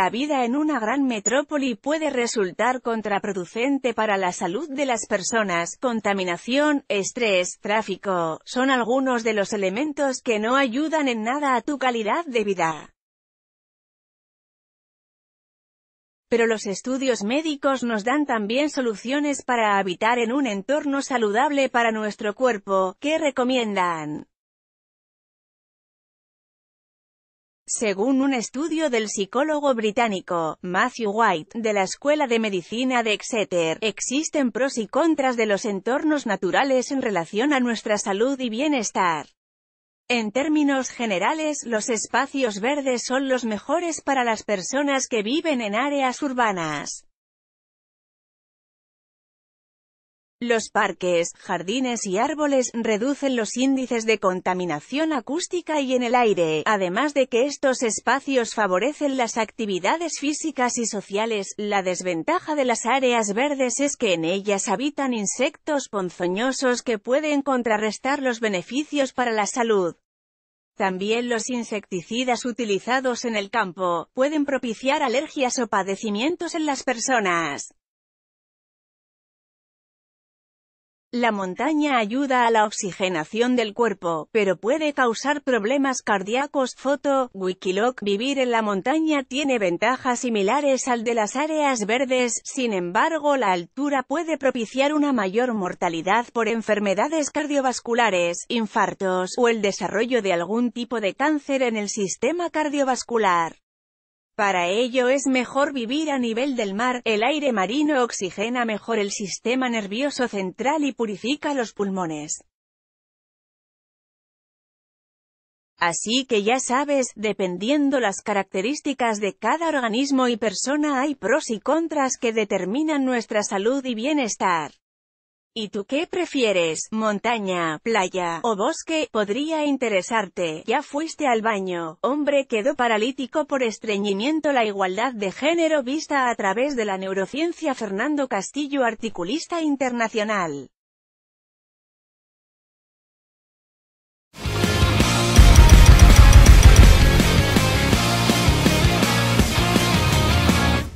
la vida en una gran metrópoli puede resultar contraproducente para la salud de las personas. Contaminación, estrés, tráfico, son algunos de los elementos que no ayudan en nada a tu calidad de vida. Pero los estudios médicos nos dan también soluciones para habitar en un entorno saludable para nuestro cuerpo, ¿qué recomiendan? Según un estudio del psicólogo británico, Matthew White, de la Escuela de Medicina de Exeter, existen pros y contras de los entornos naturales en relación a nuestra salud y bienestar. En términos generales, los espacios verdes son los mejores para las personas que viven en áreas urbanas. Los parques, jardines y árboles reducen los índices de contaminación acústica y en el aire, además de que estos espacios favorecen las actividades físicas y sociales. La desventaja de las áreas verdes es que en ellas habitan insectos ponzoñosos que pueden contrarrestar los beneficios para la salud. También los insecticidas utilizados en el campo pueden propiciar alergias o padecimientos en las personas. La montaña ayuda a la oxigenación del cuerpo, pero puede causar problemas cardíacos. Foto, Wikiloc. Vivir en la montaña tiene ventajas similares al de las áreas verdes, sin embargo la altura puede propiciar una mayor mortalidad por enfermedades cardiovasculares, infartos, o el desarrollo de algún tipo de cáncer en el sistema cardiovascular. Para ello es mejor vivir a nivel del mar, el aire marino oxigena mejor el sistema nervioso central y purifica los pulmones. Así que ya sabes, dependiendo las características de cada organismo y persona hay pros y contras que determinan nuestra salud y bienestar. ¿Y tú qué prefieres? ¿Montaña, playa o bosque? Podría interesarte. Ya fuiste al baño. Hombre quedó paralítico por estreñimiento. La igualdad de género vista a través de la neurociencia. Fernando Castillo, articulista internacional.